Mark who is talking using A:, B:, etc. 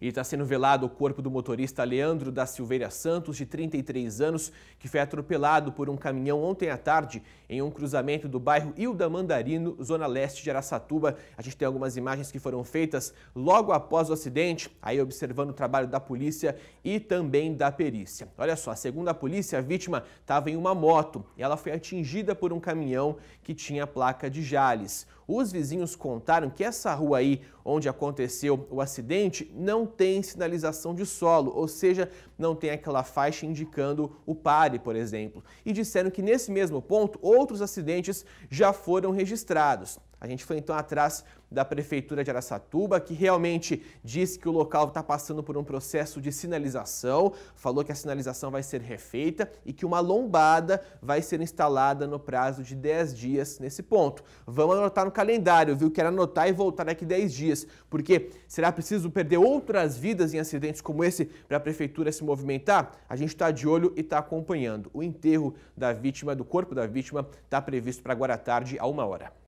A: E está sendo velado o corpo do motorista Leandro da Silveira Santos, de 33 anos, que foi atropelado por um caminhão ontem à tarde em um cruzamento do bairro Hilda Mandarino, zona leste de Araçatuba. A gente tem algumas imagens que foram feitas logo após o acidente, aí observando o trabalho da polícia e também da perícia. Olha só, segundo a polícia, a vítima estava em uma moto e ela foi atingida por um caminhão que tinha placa de Jales. Os vizinhos contaram que essa rua aí, onde aconteceu o acidente, não tem sinalização de solo, ou seja, não tem aquela faixa indicando o pare, por exemplo. E disseram que nesse mesmo ponto outros acidentes já foram registrados. A gente foi então atrás da Prefeitura de Araçatuba, que realmente disse que o local está passando por um processo de sinalização, falou que a sinalização vai ser refeita e que uma lombada vai ser instalada no prazo de 10 dias nesse ponto. Vamos anotar no calendário, viu? Quero anotar e voltar daqui 10 dias, porque será preciso perder outras vidas em acidentes como esse para a Prefeitura se movimentar? A gente está de olho e está acompanhando. O enterro da vítima, do corpo da vítima, está previsto para agora à tarde, a uma hora.